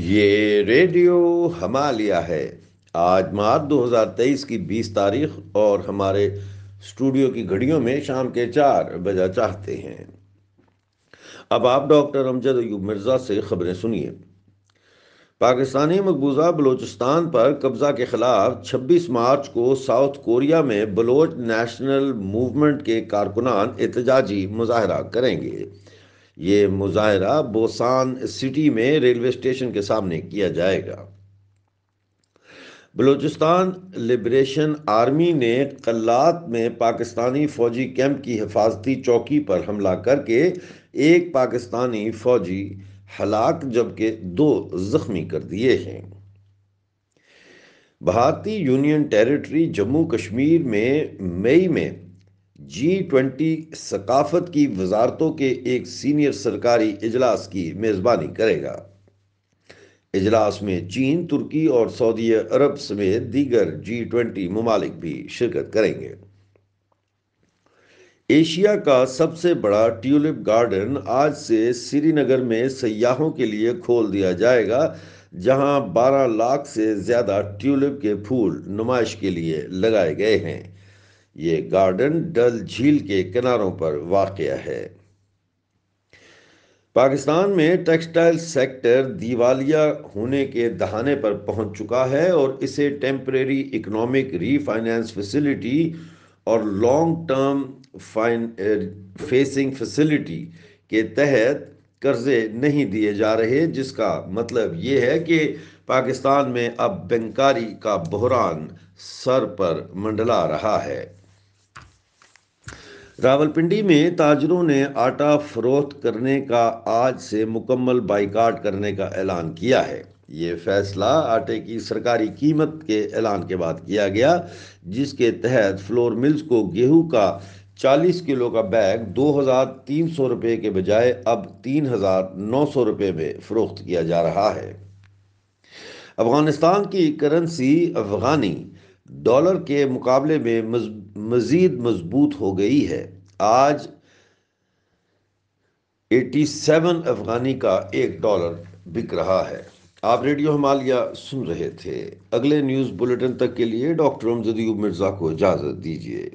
ये रेडियो हमालिया है आज मार्च 2023 की 20 तारीख और हमारे स्टूडियो की घड़ियों में शाम के चार बजा चाहते हैं अब आप डॉक्टर अमजद अयूब मिर्ज़ा से खबरें सुनिए पाकिस्तानी मकबूजा बलूचिस्तान पर कब्ज़ा के ख़िलाफ़ 26 मार्च को साउथ कोरिया में बलोच नेशनल मूवमेंट के कारकुनान एहतजाजी मुजाहरा करेंगे ये मुजाहरा बोसान सिटी में रेलवे स्टेशन के सामने किया जाएगा बलूचिस्तान लिबरेशन आर्मी ने कल्लात में पाकिस्तानी फौजी कैंप की हिफाजती चौकी पर हमला करके एक पाकिस्तानी फौजी हलाक जबकि दो जख्मी कर दिए हैं भारतीय यूनियन टेरिटरी जम्मू कश्मीर में मई में जी ट्वेंटी सकाफत की वजारतों के एक सीनियर सरकारी इजलास की मेज़बानी करेगा इजलास में चीन तुर्की और सऊदी अरब समेत दीगर जी ट्वेंटी ममालिक भी शिरकत करेंगे एशिया का सबसे बड़ा ट्यूलिप गार्डन आज से श्रीनगर में सयाहों के लिए खोल दिया जाएगा जहां 12 लाख से ज़्यादा ट्यूलिप के फूल नुमाइश के लिए लगाए गए हैं ये गार्डन डल झील के किनारों पर वाक़ है पाकिस्तान में टेक्सटाइल सेक्टर दिवालिया होने के दहाने पर पहुंच चुका है और इसे टेम्परेरी इकोनॉमिक रीफाइनेंस फैसिलिटी और लॉन्ग टर्म फेसिंग फैसिलिटी के तहत कर्जे नहीं दिए जा रहे जिसका मतलब ये है कि पाकिस्तान में अब बंकारी का बहरान सर पर मंडला रहा है रावलपिंडी में ताजरों ने आटा फरोख्त करने का आज से मुकम्मल बाइकाट करने का ऐलान किया है ये फैसला आटे की सरकारी कीमत के ऐलान के बाद किया गया जिसके तहत फ्लोर मिल्स को गेहूं का 40 किलो का बैग 2,300 रुपए के बजाय अब 3,900 रुपए में फ़रोख्त किया जा रहा है अफगानिस्तान की करेंसी अफगानी डॉलर के मुकाबले में मज़ीद मजबूत हो गई है आज 87 अफगानी का एक डॉलर बिक रहा है आप रेडियो हमालिया सुन रहे थे अगले न्यूज़ बुलेटिन तक के लिए डॉक्टर अमजदयूब मिर्ज़ा को इजाज़त दीजिए